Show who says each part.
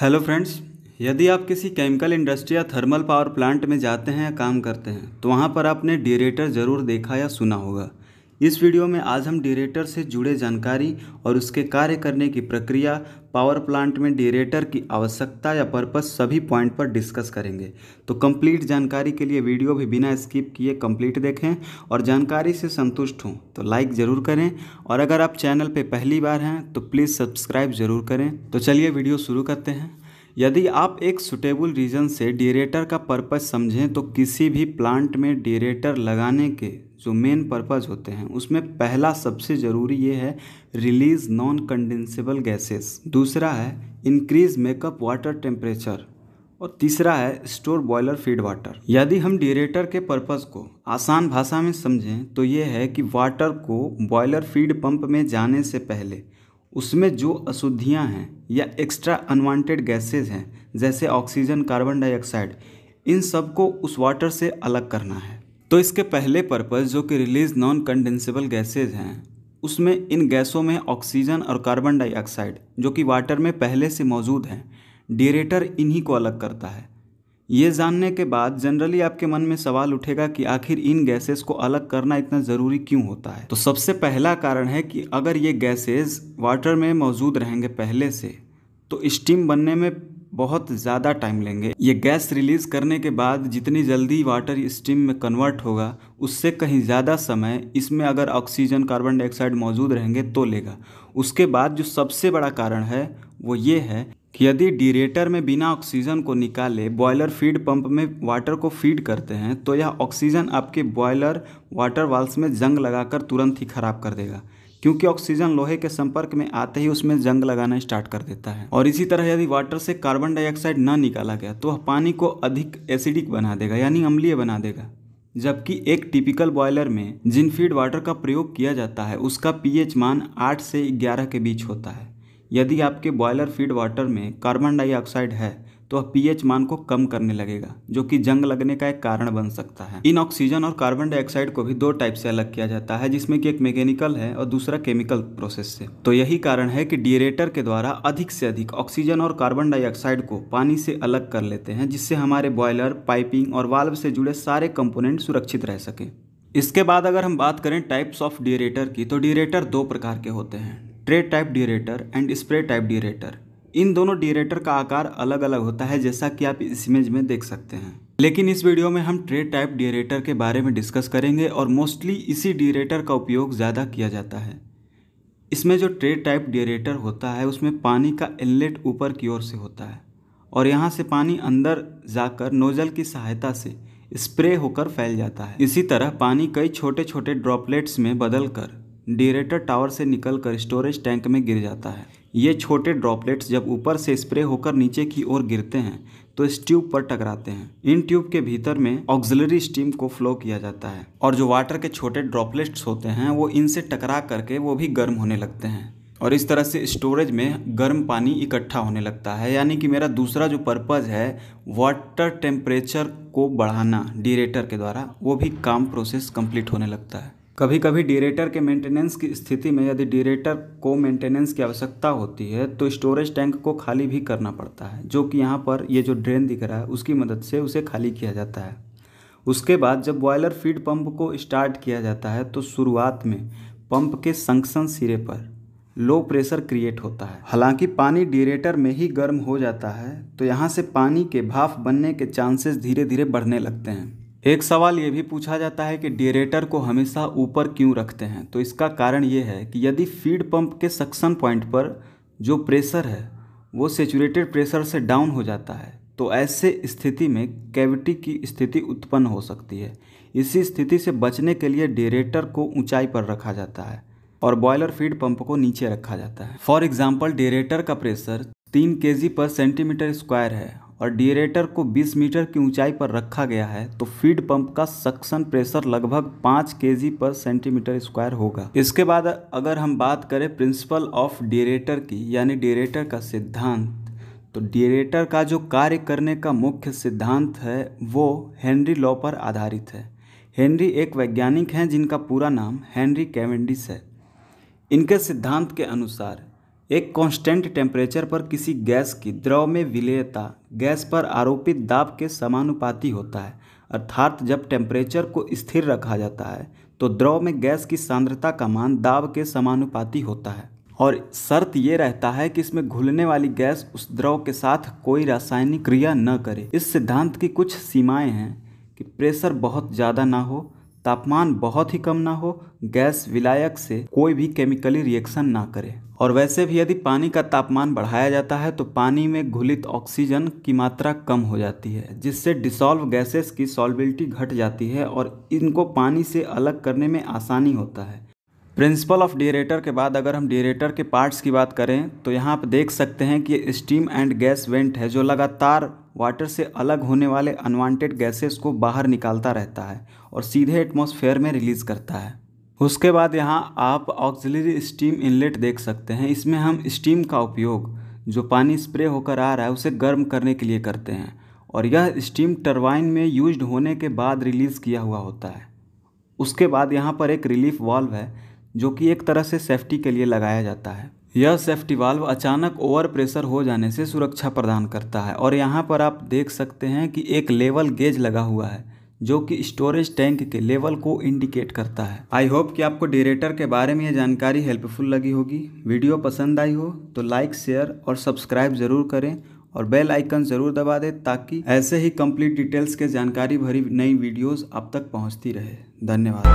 Speaker 1: hello friends यदि आप किसी केमिकल इंडस्ट्री या थर्मल पावर प्लांट में जाते हैं या काम करते हैं तो वहाँ पर आपने डिरेटर ज़रूर देखा या सुना होगा इस वीडियो में आज हम डिरेटर से जुड़े जानकारी और उसके कार्य करने की प्रक्रिया पावर प्लांट में डिरेटर की आवश्यकता या पर्पस सभी पॉइंट पर डिस्कस करेंगे तो कंप्लीट जानकारी के लिए वीडियो भी बिना स्किप किए कंप्लीट देखें और जानकारी से संतुष्ट हों तो लाइक ज़रूर करें और अगर आप चैनल पर पहली बार हैं तो प्लीज़ सब्सक्राइब ज़रूर करें तो चलिए वीडियो शुरू करते हैं यदि आप एक सुटेबल रीजन से डिरेटर का पर्पस समझें तो किसी भी प्लांट में डिरेटर लगाने के जो मेन पर्पज़ होते हैं उसमें पहला सबसे ज़रूरी ये है रिलीज़ नॉन कंडेंसेबल गैसेस दूसरा है इंक्रीज़ मेकअप वाटर टेम्परेचर और तीसरा है स्टोर बॉयलर फीड वाटर यदि हम डिरेटर के पर्पज़ को आसान भाषा में समझें तो ये है कि वाटर को बॉयलर फीड पंप में जाने से पहले उसमें जो अशुद्धियाँ हैं या एक्स्ट्रा अनवांटेड गैसेज हैं जैसे ऑक्सीजन कार्बन डाइऑक्साइड इन सबको उस वाटर से अलग करना है तो इसके पहले पर्पज़ जो कि रिलीज नॉन कंडेंसेबल गैसेज हैं उसमें इन गैसों में ऑक्सीजन और कार्बन डाइऑक्साइड जो कि वाटर में पहले से मौजूद हैं डिरेटर इन्हीं को अलग करता है ये जानने के बाद जनरली आपके मन में सवाल उठेगा कि आखिर इन गैसेस को अलग करना इतना ज़रूरी क्यों होता है तो सबसे पहला कारण है कि अगर ये गैसेस वाटर में मौजूद रहेंगे पहले से तो स्टीम बनने में बहुत ज़्यादा टाइम लेंगे ये गैस रिलीज़ करने के बाद जितनी जल्दी वाटर स्टीम में कन्वर्ट होगा उससे कहीं ज़्यादा समय इसमें अगर ऑक्सीजन कार्बन डाइऑक्साइड मौजूद रहेंगे तो लेगा उसके बाद जो सबसे बड़ा कारण है वो ये है कि यदि डिरेटर में बिना ऑक्सीजन को निकाले बॉयलर फीड पंप में वाटर को फीड करते हैं तो यह ऑक्सीजन आपके बॉयलर वाटर वाल्स में जंग लगाकर तुरंत ही खराब कर देगा क्योंकि ऑक्सीजन लोहे के संपर्क में आते ही उसमें जंग लगाना स्टार्ट कर देता है और इसी तरह यदि वाटर से कार्बन डाइऑक्साइड न निकाला गया तो वह पानी को अधिक एसिडिक बना देगा यानी अम्लीय बना देगा जबकि एक टिपिकल बॉयलर में जिन फीड वाटर का प्रयोग किया जाता है उसका पीएच मान 8 से 11 के बीच होता है यदि आपके बॉयलर फीड वाटर में कार्बन डाइऑक्साइड है तो पीएच मान को कम करने लगेगा जो कि जंग लगने का एक कारण बन सकता है इन ऑक्सीजन और कार्बन डाइऑक्साइड को भी दो टाइप से अलग किया जाता है जिसमें कि एक मैकेनिकल है और दूसरा केमिकल प्रोसेस से तो यही कारण है कि डिरेटर के द्वारा अधिक से अधिक ऑक्सीजन और कार्बन डाइऑक्साइड को पानी से अलग कर लेते हैं जिससे हमारे बॉयलर पाइपिंग और वाल्व से जुड़े सारे कंपोनेंट सुरक्षित रह सके इसके बाद अगर हम बात करें टाइप्स ऑफ डिरेटर की तो डिरेटर दो प्रकार के होते हैं tray type deaerator and spray type deaerator इन दोनों डिरेटर का आकार अलग अलग होता है जैसा कि आप इस इमेज में देख सकते हैं लेकिन इस वीडियो में हम ट्रे टाइप डिरेटर के बारे में डिस्कस करेंगे और मोस्टली इसी डिरेटर का उपयोग ज़्यादा किया जाता है इसमें जो ट्रे टाइप डिरेटर होता है उसमें पानी का इनलेट ऊपर की ओर से होता है और यहाँ से पानी अंदर जाकर नोजल की सहायता से स्प्रे होकर फैल जाता है इसी तरह पानी कई छोटे छोटे ड्रॉपलेट्स में बदल कर डिरेटर टावर से निकलकर स्टोरेज टैंक में गिर जाता है ये छोटे ड्रॉपलेट्स जब ऊपर से स्प्रे होकर नीचे की ओर गिरते हैं तो इस ट्यूब पर टकराते हैं इन ट्यूब के भीतर में ऑक्सिलरी स्टीम को फ्लो किया जाता है और जो वाटर के छोटे ड्रॉपलेट्स होते हैं वो इनसे टकरा करके वो भी गर्म होने लगते हैं और इस तरह से स्टोरेज में गर्म पानी इकट्ठा होने लगता है यानी कि मेरा दूसरा जो पर्पज़ है वाटर टेम्परेचर को बढ़ाना डीरेटर के द्वारा वो भी काम प्रोसेस कंप्लीट होने लगता है कभी कभी डिरेटर के मेंटेनेंस की स्थिति में यदि डिरेटर को मेंटेनेंस की आवश्यकता होती है तो स्टोरेज टैंक को खाली भी करना पड़ता है जो कि यहाँ पर ये जो ड्रेन दिख रहा है उसकी मदद से उसे खाली किया जाता है उसके बाद जब बॉयलर फीड पंप को स्टार्ट किया जाता है तो शुरुआत में पंप के संक्सन सिरे पर लो प्रेशर क्रिएट होता है हालांकि पानी डिरेटर में ही गर्म हो जाता है तो यहाँ से पानी के भाफ बनने के चांसेस धीरे धीरे बढ़ने लगते हैं एक सवाल ये भी पूछा जाता है कि डेरेटर को हमेशा ऊपर क्यों रखते हैं तो इसका कारण ये है कि यदि फीड पंप के सक्शन पॉइंट पर जो प्रेशर है वो सेचुरेटेड प्रेशर से डाउन हो जाता है तो ऐसे स्थिति में कैविटी की स्थिति उत्पन्न हो सकती है इसी स्थिति से बचने के लिए डेरेटर को ऊंचाई पर रखा जाता है और बॉयलर फीड पंप को नीचे रखा जाता है फॉर एग्जाम्पल डेरेटर का प्रेशर तीन के पर सेंटीमीटर स्क्वायर है और डिरेटर को 20 मीटर की ऊंचाई पर रखा गया है तो फीड पंप का सक्शन प्रेशर लगभग 5 के पर सेंटीमीटर स्क्वायर होगा इसके बाद अगर हम बात करें प्रिंसिपल ऑफ डिरेटर की यानी डिरेटर का सिद्धांत तो डिरेटर का जो कार्य करने का मुख्य सिद्धांत है वो हेनरी लॉ पर आधारित है हेनरी एक वैज्ञानिक हैं जिनका पूरा नाम हेनरी कैवेंडिस है इनके सिद्धांत के अनुसार एक कांस्टेंट टेम्परेचर पर किसी गैस की द्रव में विलेयता गैस पर आरोपित दाब के समानुपाती होता है अर्थात जब टेम्परेचर को स्थिर रखा जाता है तो द्रव में गैस की सांद्रता का मान दाब के समानुपाती होता है और शर्त ये रहता है कि इसमें घुलने वाली गैस उस द्रव के साथ कोई रासायनिक क्रिया न करे इस सिद्धांत की कुछ सीमाएं हैं कि प्रेशर बहुत ज़्यादा ना हो तापमान बहुत ही कम ना हो गैस विलायक से कोई भी केमिकली रिएक्शन ना करे और वैसे भी यदि पानी का तापमान बढ़ाया जाता है तो पानी में घुलित ऑक्सीजन की मात्रा कम हो जाती है जिससे डिसॉल्व गैसेस की सॉल्बिलिटी घट जाती है और इनको पानी से अलग करने में आसानी होता है प्रिंसिपल ऑफ डिरेटर के बाद अगर हम डिरेटर के पार्ट्स की बात करें तो यहाँ आप देख सकते हैं कि स्टीम एंड गैस वेंट है जो लगातार वाटर से अलग होने वाले अनवांटेड गैसेस को बाहर निकालता रहता है और सीधे एटमॉस्फेयर में रिलीज़ करता है उसके बाद यहाँ आप ऑक्सिलरी स्टीम इनलेट देख सकते हैं इसमें हम स्टीम का उपयोग जो पानी स्प्रे होकर आ रहा है उसे गर्म करने के लिए करते हैं और यह स्टीम टरबाइन में यूज्ड होने के बाद रिलीज़ किया हुआ होता है उसके बाद यहाँ पर एक रिलीफ वाल्व है जो कि एक तरह से सेफ्टी के लिए लगाया जाता है यह सेफ्टी वाल्व अचानक ओवर प्रेशर हो जाने से सुरक्षा प्रदान करता है और यहाँ पर आप देख सकते हैं कि एक लेवल गेज लगा हुआ है जो कि स्टोरेज टैंक के लेवल को इंडिकेट करता है आई होप कि आपको डेरेटर के बारे में यह जानकारी हेल्पफुल लगी होगी वीडियो पसंद आई हो तो लाइक शेयर और सब्सक्राइब जरूर करें और बेल आइकन ज़रूर दबा दें ताकि ऐसे ही कंप्लीट डिटेल्स के जानकारी भरी नई वीडियोस आप तक पहुंचती रहे धन्यवाद